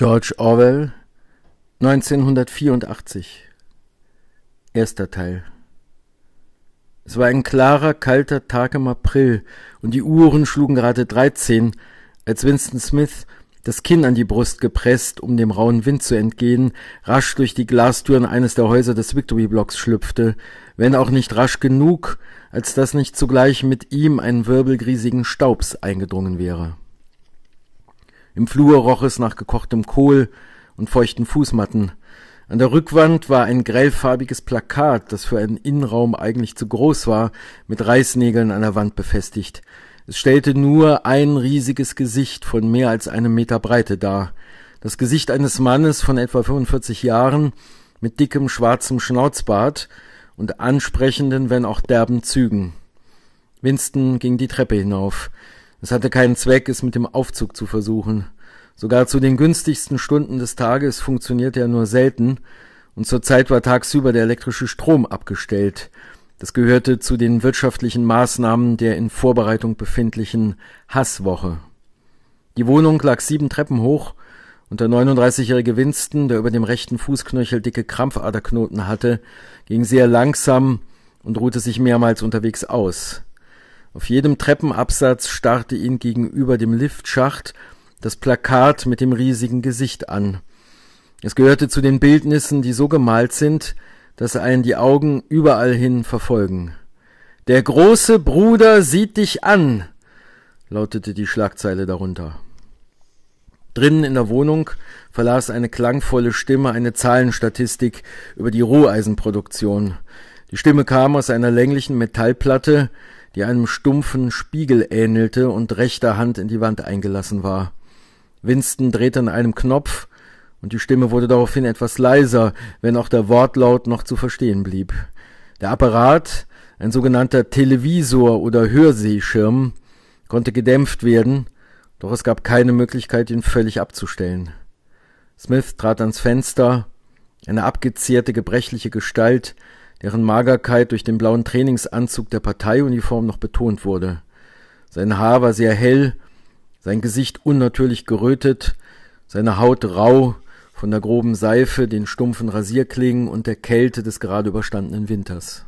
George Orwell 1984 Erster Teil Es war ein klarer, kalter Tag im April und die Uhren schlugen gerade 13, als Winston Smith, das Kinn an die Brust gepresst, um dem rauen Wind zu entgehen, rasch durch die Glastüren eines der Häuser des Victory Blocks schlüpfte, wenn auch nicht rasch genug, als dass nicht zugleich mit ihm ein Wirbel riesigen Staubs eingedrungen wäre. Im Flur roch es nach gekochtem Kohl und feuchten Fußmatten. An der Rückwand war ein grellfarbiges Plakat, das für einen Innenraum eigentlich zu groß war, mit Reißnägeln an der Wand befestigt. Es stellte nur ein riesiges Gesicht von mehr als einem Meter Breite dar. Das Gesicht eines Mannes von etwa 45 Jahren mit dickem schwarzem Schnauzbart und ansprechenden, wenn auch derben Zügen. Winston ging die Treppe hinauf. Es hatte keinen Zweck, es mit dem Aufzug zu versuchen. Sogar zu den günstigsten Stunden des Tages funktionierte er nur selten, und zurzeit war tagsüber der elektrische Strom abgestellt. Das gehörte zu den wirtschaftlichen Maßnahmen der in Vorbereitung befindlichen Hasswoche. Die Wohnung lag sieben Treppen hoch, und der 39-jährige Winston, der über dem rechten Fußknöchel dicke Krampfaderknoten hatte, ging sehr langsam und ruhte sich mehrmals unterwegs aus. Auf jedem Treppenabsatz starrte ihn gegenüber dem Liftschacht das Plakat mit dem riesigen Gesicht an. Es gehörte zu den Bildnissen, die so gemalt sind, dass einen die Augen überall hin verfolgen. Der große Bruder sieht dich an, lautete die Schlagzeile darunter. Drinnen in der Wohnung verlas eine klangvolle Stimme eine Zahlenstatistik über die Roheisenproduktion. Die Stimme kam aus einer länglichen Metallplatte, die einem stumpfen Spiegel ähnelte und rechter Hand in die Wand eingelassen war. Winston drehte an einem Knopf, und die Stimme wurde daraufhin etwas leiser, wenn auch der Wortlaut noch zu verstehen blieb. Der Apparat, ein sogenannter Televisor oder Hörsehschirm, konnte gedämpft werden, doch es gab keine Möglichkeit, ihn völlig abzustellen. Smith trat ans Fenster, eine abgezehrte, gebrechliche Gestalt, deren Magerkeit durch den blauen Trainingsanzug der Parteiuniform noch betont wurde. Sein Haar war sehr hell, sein Gesicht unnatürlich gerötet, seine Haut rau von der groben Seife, den stumpfen Rasierklingen und der Kälte des gerade überstandenen Winters.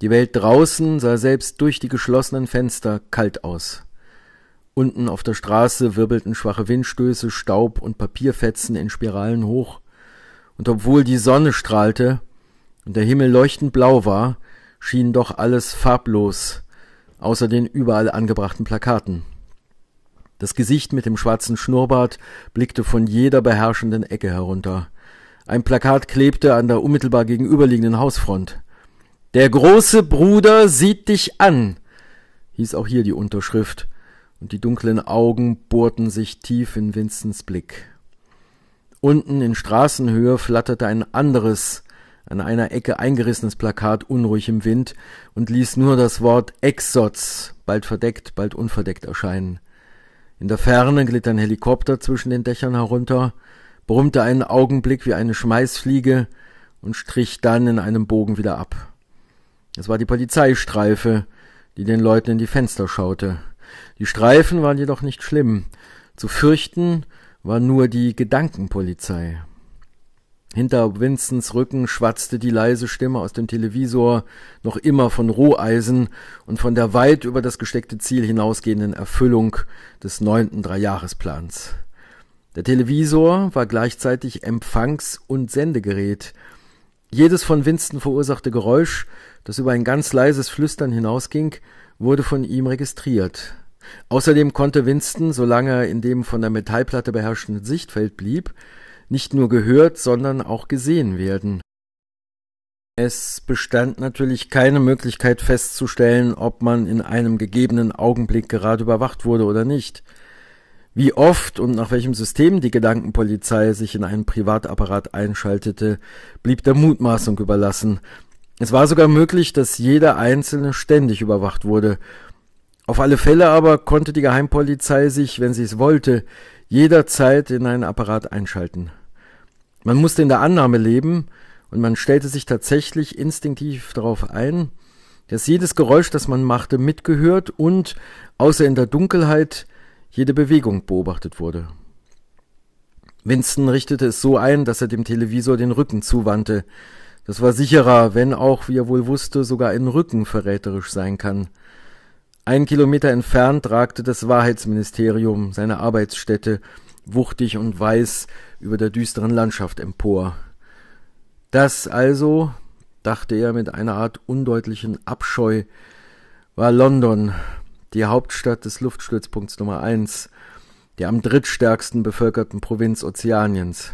Die Welt draußen sah selbst durch die geschlossenen Fenster kalt aus. Unten auf der Straße wirbelten schwache Windstöße, Staub und Papierfetzen in Spiralen hoch, und obwohl die Sonne strahlte, und der Himmel leuchtend blau war, schien doch alles farblos, außer den überall angebrachten Plakaten. Das Gesicht mit dem schwarzen Schnurrbart blickte von jeder beherrschenden Ecke herunter. Ein Plakat klebte an der unmittelbar gegenüberliegenden Hausfront. Der große Bruder sieht dich an, hieß auch hier die Unterschrift, und die dunklen Augen bohrten sich tief in Vincents Blick. Unten in Straßenhöhe flatterte ein anderes, an einer Ecke eingerissenes Plakat unruhig im Wind und ließ nur das Wort Exots bald verdeckt, bald unverdeckt erscheinen. In der Ferne glitt ein Helikopter zwischen den Dächern herunter, brummte einen Augenblick wie eine Schmeißfliege und strich dann in einem Bogen wieder ab. Es war die Polizeistreife, die den Leuten in die Fenster schaute. Die Streifen waren jedoch nicht schlimm. Zu fürchten war nur die Gedankenpolizei. Hinter Winstons Rücken schwatzte die leise Stimme aus dem Televisor noch immer von Roheisen und von der weit über das gesteckte Ziel hinausgehenden Erfüllung des neunten Dreijahresplans. Der Televisor war gleichzeitig Empfangs- und Sendegerät. Jedes von Winston verursachte Geräusch, das über ein ganz leises Flüstern hinausging, wurde von ihm registriert. Außerdem konnte Winston, solange er in dem von der Metallplatte beherrschten Sichtfeld blieb, nicht nur gehört, sondern auch gesehen werden. Es bestand natürlich keine Möglichkeit festzustellen, ob man in einem gegebenen Augenblick gerade überwacht wurde oder nicht. Wie oft und nach welchem System die Gedankenpolizei sich in einen Privatapparat einschaltete, blieb der Mutmaßung überlassen. Es war sogar möglich, dass jeder Einzelne ständig überwacht wurde. Auf alle Fälle aber konnte die Geheimpolizei sich, wenn sie es wollte, jederzeit in einen Apparat einschalten. Man musste in der Annahme leben und man stellte sich tatsächlich instinktiv darauf ein, dass jedes Geräusch, das man machte, mitgehört und, außer in der Dunkelheit, jede Bewegung beobachtet wurde. Winston richtete es so ein, dass er dem Televisor den Rücken zuwandte. Das war sicherer, wenn auch, wie er wohl wusste, sogar ein Rücken verräterisch sein kann. Ein Kilometer entfernt ragte das Wahrheitsministerium, seine Arbeitsstätte, wuchtig und weiß über der düsteren Landschaft empor. Das also, dachte er mit einer Art undeutlichen Abscheu, war London, die Hauptstadt des Luftstützpunkts Nummer eins, der am drittstärksten bevölkerten Provinz Ozeaniens.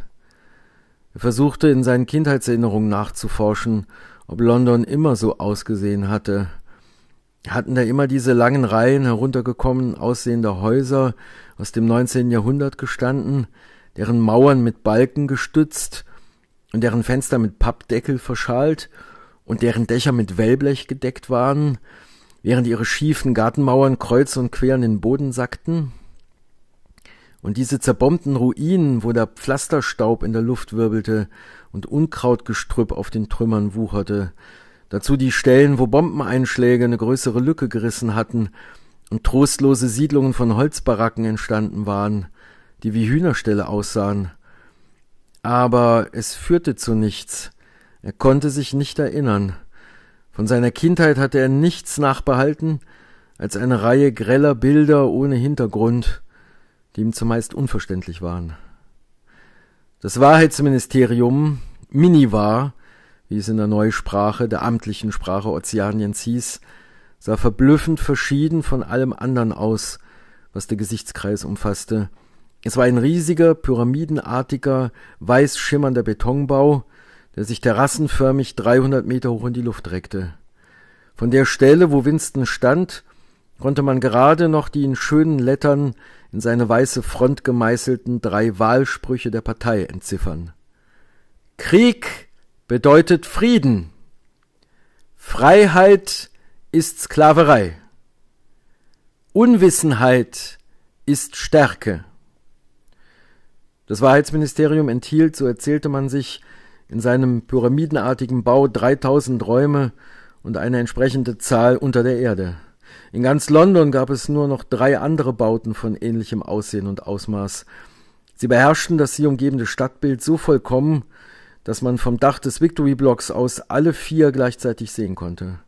Er versuchte in seinen Kindheitserinnerungen nachzuforschen, ob London immer so ausgesehen hatte, hatten da immer diese langen Reihen heruntergekommen aussehender Häuser aus dem 19. Jahrhundert gestanden, deren Mauern mit Balken gestützt und deren Fenster mit Pappdeckel verschalt und deren Dächer mit Wellblech gedeckt waren, während ihre schiefen Gartenmauern kreuz und quer in den Boden sackten. Und diese zerbombten Ruinen, wo der Pflasterstaub in der Luft wirbelte und Unkrautgestrüpp auf den Trümmern wucherte, Dazu die Stellen, wo Bombeneinschläge eine größere Lücke gerissen hatten und trostlose Siedlungen von Holzbaracken entstanden waren, die wie Hühnerställe aussahen. Aber es führte zu nichts. Er konnte sich nicht erinnern. Von seiner Kindheit hatte er nichts nachbehalten als eine Reihe greller Bilder ohne Hintergrund, die ihm zumeist unverständlich waren. Das Wahrheitsministerium, Minivar, wie es in der Neusprache, der amtlichen Sprache Ozeaniens hieß, sah verblüffend verschieden von allem anderen aus, was der Gesichtskreis umfasste. Es war ein riesiger, pyramidenartiger, weiß schimmernder Betonbau, der sich terrassenförmig 300 Meter hoch in die Luft reckte. Von der Stelle, wo Winston stand, konnte man gerade noch die in schönen Lettern in seine weiße Front gemeißelten drei Wahlsprüche der Partei entziffern. Krieg! bedeutet Frieden. Freiheit ist Sklaverei. Unwissenheit ist Stärke. Das Wahrheitsministerium enthielt, so erzählte man sich, in seinem pyramidenartigen Bau 3000 Räume und eine entsprechende Zahl unter der Erde. In ganz London gab es nur noch drei andere Bauten von ähnlichem Aussehen und Ausmaß. Sie beherrschten das sie umgebende Stadtbild so vollkommen, dass man vom Dach des Victory Blocks aus alle vier gleichzeitig sehen konnte.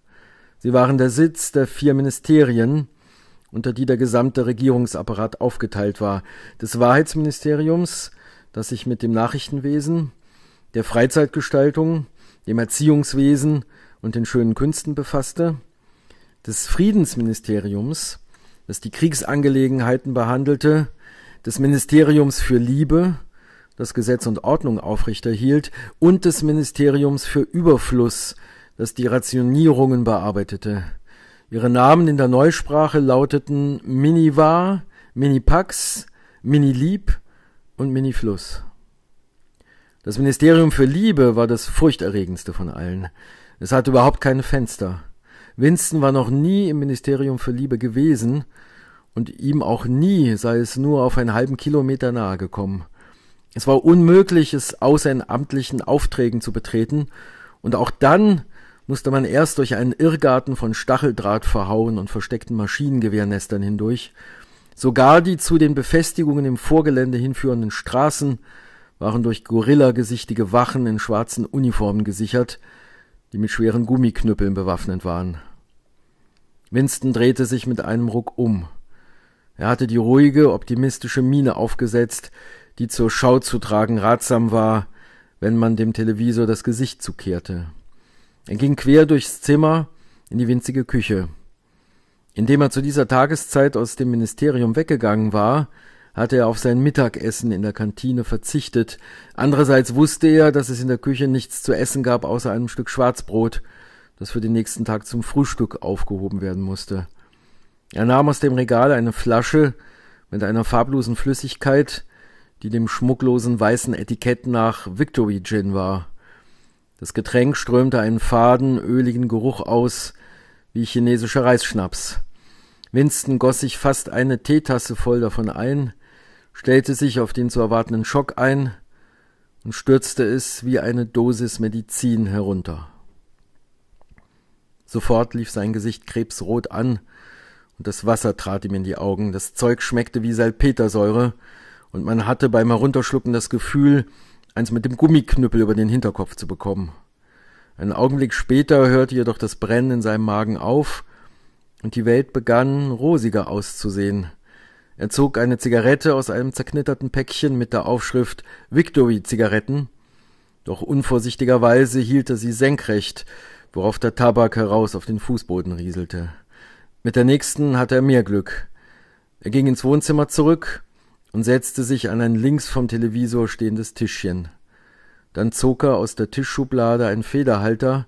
Sie waren der Sitz der vier Ministerien, unter die der gesamte Regierungsapparat aufgeteilt war, des Wahrheitsministeriums, das sich mit dem Nachrichtenwesen, der Freizeitgestaltung, dem Erziehungswesen und den schönen Künsten befasste, des Friedensministeriums, das die Kriegsangelegenheiten behandelte, des Ministeriums für Liebe, das Gesetz und Ordnung aufrechterhielt, und des Ministeriums für Überfluss, das die Rationierungen bearbeitete. Ihre Namen in der Neusprache lauteten Minivar, Minipax, Minilieb und Minifluss. Das Ministerium für Liebe war das furchterregendste von allen. Es hatte überhaupt keine Fenster. Winston war noch nie im Ministerium für Liebe gewesen und ihm auch nie sei es nur auf einen halben Kilometer nahe gekommen. Es war unmöglich, es außer in amtlichen Aufträgen zu betreten, und auch dann musste man erst durch einen Irrgarten von Stacheldraht verhauen und versteckten Maschinengewehrnestern hindurch. Sogar die zu den Befestigungen im Vorgelände hinführenden Straßen waren durch gorillagesichtige Wachen in schwarzen Uniformen gesichert, die mit schweren Gummiknüppeln bewaffnet waren. Winston drehte sich mit einem Ruck um. Er hatte die ruhige, optimistische Miene aufgesetzt, die zur Schau zu tragen ratsam war, wenn man dem Televisor das Gesicht zukehrte. Er ging quer durchs Zimmer in die winzige Küche. Indem er zu dieser Tageszeit aus dem Ministerium weggegangen war, hatte er auf sein Mittagessen in der Kantine verzichtet. Andererseits wusste er, dass es in der Küche nichts zu essen gab außer einem Stück Schwarzbrot, das für den nächsten Tag zum Frühstück aufgehoben werden musste. Er nahm aus dem Regal eine Flasche mit einer farblosen Flüssigkeit, die dem schmucklosen weißen Etikett nach Victory Gin war. Das Getränk strömte einen faden, öligen Geruch aus, wie chinesischer Reisschnaps. Winston goss sich fast eine Teetasse voll davon ein, stellte sich auf den zu erwartenden Schock ein und stürzte es wie eine Dosis Medizin herunter. Sofort lief sein Gesicht krebsrot an und das Wasser trat ihm in die Augen. Das Zeug schmeckte wie Salpetersäure und man hatte beim Herunterschlucken das Gefühl, eins mit dem Gummiknüppel über den Hinterkopf zu bekommen. Einen Augenblick später hörte jedoch das Brennen in seinem Magen auf, und die Welt begann rosiger auszusehen. Er zog eine Zigarette aus einem zerknitterten Päckchen mit der Aufschrift Victory Zigaretten, doch unvorsichtigerweise hielt er sie senkrecht, worauf der Tabak heraus auf den Fußboden rieselte. Mit der nächsten hatte er mehr Glück. Er ging ins Wohnzimmer zurück, und setzte sich an ein links vom Televisor stehendes Tischchen. Dann zog er aus der Tischschublade einen Federhalter,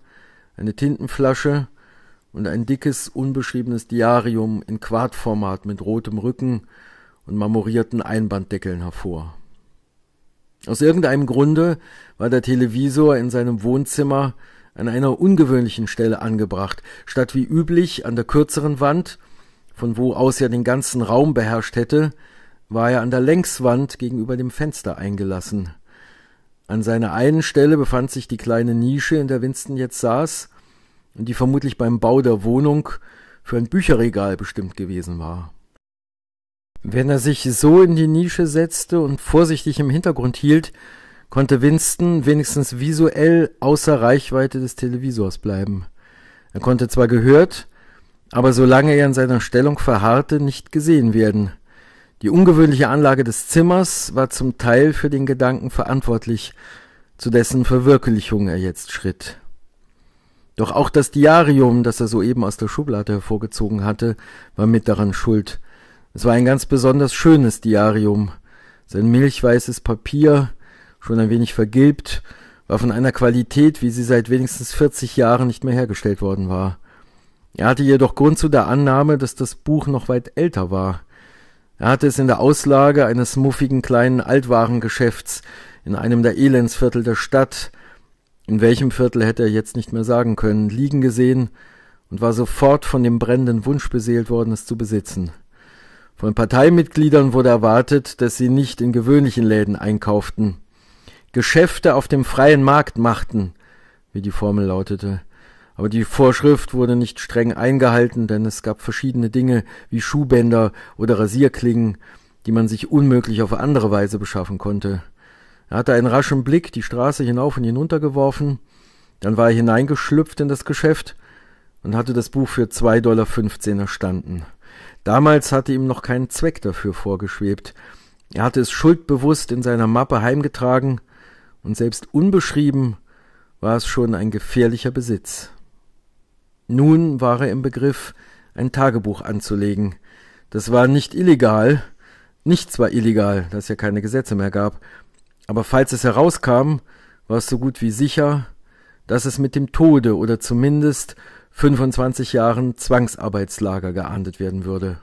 eine Tintenflasche und ein dickes, unbeschriebenes Diarium in Quadformat mit rotem Rücken und marmorierten Einbanddeckeln hervor. Aus irgendeinem Grunde war der Televisor in seinem Wohnzimmer an einer ungewöhnlichen Stelle angebracht, statt wie üblich an der kürzeren Wand, von wo aus er den ganzen Raum beherrscht hätte, war er an der Längswand gegenüber dem Fenster eingelassen. An seiner einen Stelle befand sich die kleine Nische, in der Winston jetzt saß, und die vermutlich beim Bau der Wohnung für ein Bücherregal bestimmt gewesen war. Wenn er sich so in die Nische setzte und vorsichtig im Hintergrund hielt, konnte Winston wenigstens visuell außer Reichweite des Televisors bleiben. Er konnte zwar gehört, aber solange er in seiner Stellung verharrte, nicht gesehen werden – die ungewöhnliche Anlage des Zimmers war zum Teil für den Gedanken verantwortlich, zu dessen Verwirklichung er jetzt schritt. Doch auch das Diarium, das er soeben aus der Schublade hervorgezogen hatte, war mit daran schuld. Es war ein ganz besonders schönes Diarium. Sein milchweißes Papier, schon ein wenig vergilbt, war von einer Qualität, wie sie seit wenigstens 40 Jahren nicht mehr hergestellt worden war. Er hatte jedoch Grund zu der Annahme, dass das Buch noch weit älter war – er hatte es in der Auslage eines muffigen kleinen Altwarengeschäfts in einem der Elendsviertel der Stadt, in welchem Viertel hätte er jetzt nicht mehr sagen können, liegen gesehen und war sofort von dem brennenden Wunsch beseelt worden, es zu besitzen. Von Parteimitgliedern wurde erwartet, dass sie nicht in gewöhnlichen Läden einkauften, Geschäfte auf dem freien Markt machten, wie die Formel lautete. Aber die Vorschrift wurde nicht streng eingehalten, denn es gab verschiedene Dinge wie Schuhbänder oder Rasierklingen, die man sich unmöglich auf andere Weise beschaffen konnte. Er hatte einen raschen Blick die Straße hinauf und hinunter geworfen, dann war er hineingeschlüpft in das Geschäft und hatte das Buch für 2,15 Dollar erstanden. Damals hatte ihm noch kein Zweck dafür vorgeschwebt. Er hatte es schuldbewusst in seiner Mappe heimgetragen, und selbst unbeschrieben war es schon ein gefährlicher Besitz. Nun war er im Begriff, ein Tagebuch anzulegen. Das war nicht illegal. Nichts war illegal, da es ja keine Gesetze mehr gab. Aber falls es herauskam, war es so gut wie sicher, dass es mit dem Tode oder zumindest 25 Jahren Zwangsarbeitslager geahndet werden würde.